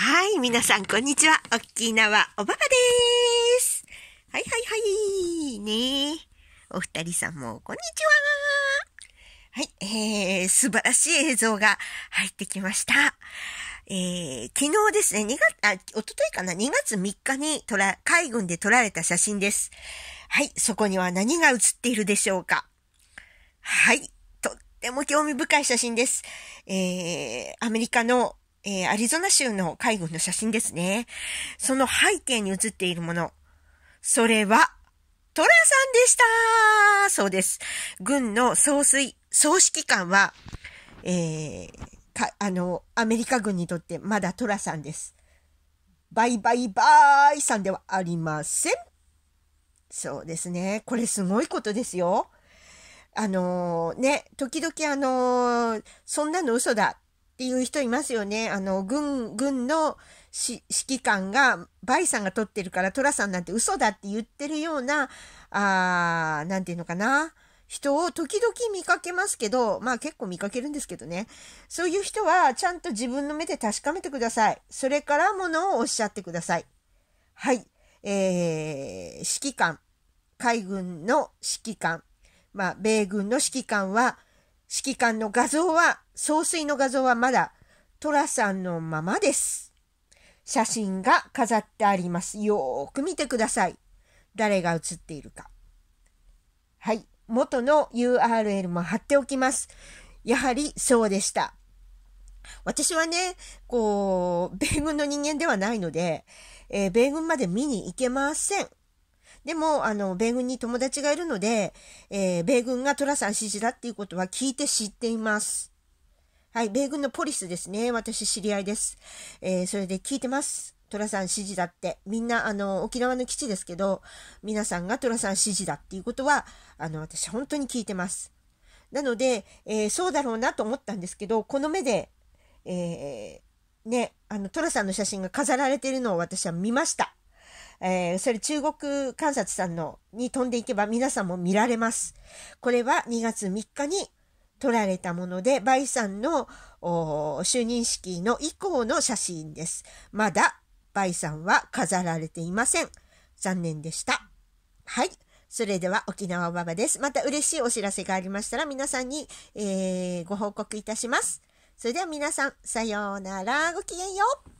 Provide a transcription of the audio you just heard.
はい、皆さん、こんにちは。沖縄おばばでーす。はいはいはい。ねお二人さんも、こんにちは。はい、えー、素晴らしい映像が入ってきました。えー、昨日ですね、2月、あ、おとといかな、2月3日に撮ら、海軍で撮られた写真です。はい、そこには何が写っているでしょうか。はい、とっても興味深い写真です。えー、アメリカのえー、アリゾナ州の海軍の写真ですね。その背景に写っているもの。それは、トラさんでしたそうです。軍の総帥、総指揮官は、えー、か、あの、アメリカ軍にとってまだトラさんです。バイバイバーイさんではありません。そうですね。これすごいことですよ。あのー、ね、時々あのー、そんなの嘘だっていう人いますよね。あの、軍、軍の指揮官が、バイさんが取ってるから、トラさんなんて嘘だって言ってるような、あー、なんていうのかな。人を時々見かけますけど、まあ結構見かけるんですけどね。そういう人はちゃんと自分の目で確かめてください。それからものをおっしゃってください。はい。えー、指揮官。海軍の指揮官。まあ、米軍の指揮官は、指揮官の画像は総帥の画像はまだトラさんのままです。写真が飾ってあります。よーく見てください。誰が写っているか。はい。元の URL も貼っておきます。やはりそうでした。私はね、こう、米軍の人間ではないので、えー、米軍まで見に行けません。でも、あの、米軍に友達がいるので、えー、米軍が寅さん支持だっていうことは聞いて知っています。はい、米軍のポリスですね。私、知り合いです。えー、それで聞いてます。トラさん指示だって。みんな、あの、沖縄の基地ですけど、皆さんがトラさん指示だっていうことは、あの、私、本当に聞いてます。なので、えー、そうだろうなと思ったんですけど、この目で、えー、ね、あの、トラさんの写真が飾られてるのを私は見ました。えー、それ中国観察さんのに飛んでいけば皆さんも見られます。これは2月3日に撮られたもので、バイさんの就任式の以降の写真です。まだバイさんは飾られていません。残念でした。はい。それでは沖縄ばばです。また嬉しいお知らせがありましたら皆さんに、えー、ご報告いたします。それでは皆さん、さようなら。ごきげんよう。